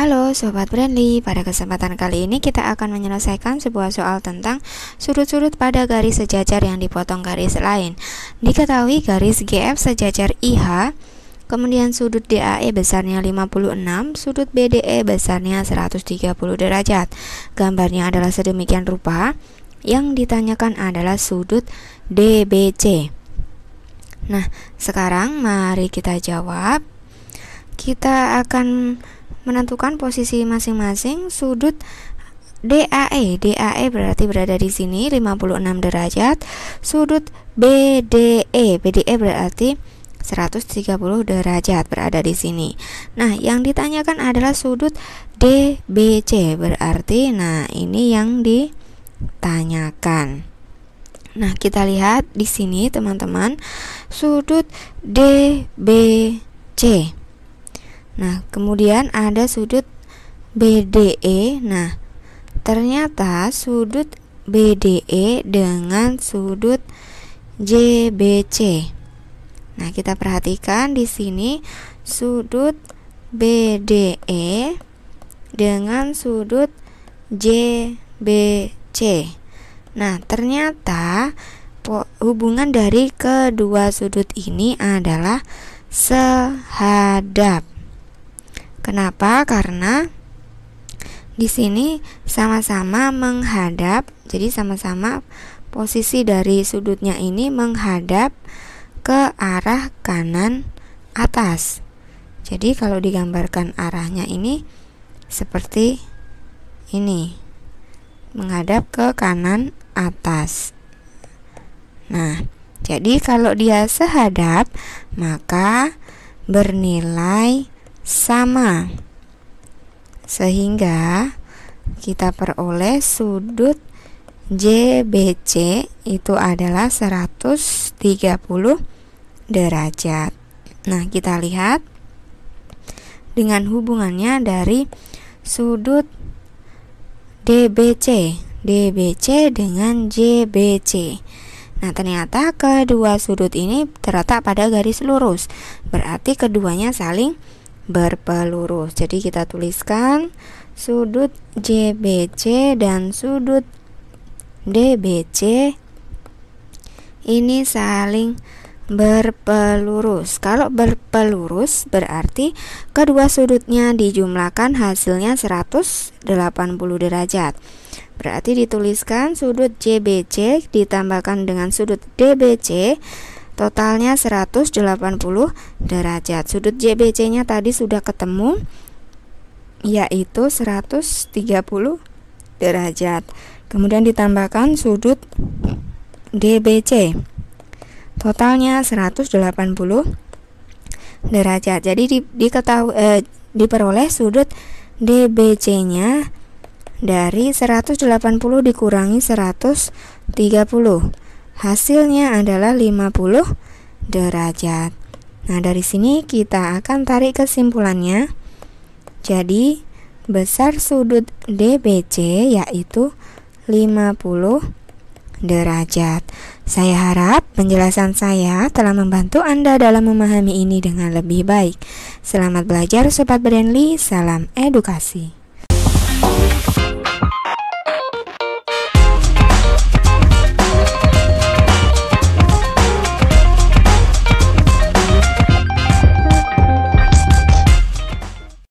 Halo Sobat Brandly, pada kesempatan kali ini kita akan menyelesaikan sebuah soal tentang sudut-sudut pada garis sejajar yang dipotong garis lain. Diketahui garis GF sejajar IH, kemudian sudut DAE besarnya 56, sudut BDE besarnya 130 derajat. Gambarnya adalah sedemikian rupa, yang ditanyakan adalah sudut DBC. Nah, sekarang mari kita jawab. Kita akan menentukan posisi masing-masing sudut DAE. DAE berarti berada di sini 56 derajat. Sudut BDE. BDE berarti 130 derajat berada di sini. Nah, yang ditanyakan adalah sudut DBC berarti nah ini yang ditanyakan. Nah, kita lihat di sini teman-teman sudut DBC. Nah, kemudian ada sudut BDE. Nah, ternyata sudut BDE dengan sudut JBC. Nah, kita perhatikan di sini sudut BDE dengan sudut JBC. Nah, ternyata hubungan dari kedua sudut ini adalah sehadap. Kenapa? Karena di sini sama-sama menghadap, jadi sama-sama posisi dari sudutnya ini menghadap ke arah kanan atas. Jadi kalau digambarkan arahnya ini seperti ini. Menghadap ke kanan atas. Nah, jadi kalau dia sehadap maka bernilai sama sehingga kita peroleh sudut JBC itu adalah 130 derajat. Nah, kita lihat dengan hubungannya dari sudut DBC, DBC dengan JBC. Nah, ternyata kedua sudut ini terletak pada garis lurus, berarti keduanya saling berpelurus. Jadi kita tuliskan sudut JBC dan sudut DBC ini saling berpelurus. Kalau berpelurus berarti kedua sudutnya dijumlahkan hasilnya 180 derajat. Berarti dituliskan sudut JBC ditambahkan dengan sudut DBC Totalnya 180 derajat. Sudut JBC-nya tadi sudah ketemu yaitu 130 derajat. Kemudian ditambahkan sudut DBC. Totalnya 180 derajat. Jadi di, diketahui eh, diperoleh sudut DBC-nya dari 180 dikurangi 130 hasilnya adalah 50 derajat. Nah, dari sini kita akan tarik kesimpulannya. Jadi, besar sudut DBC yaitu 50 derajat. Saya harap penjelasan saya telah membantu Anda dalam memahami ini dengan lebih baik. Selamat belajar Sobat Brandly, salam edukasi.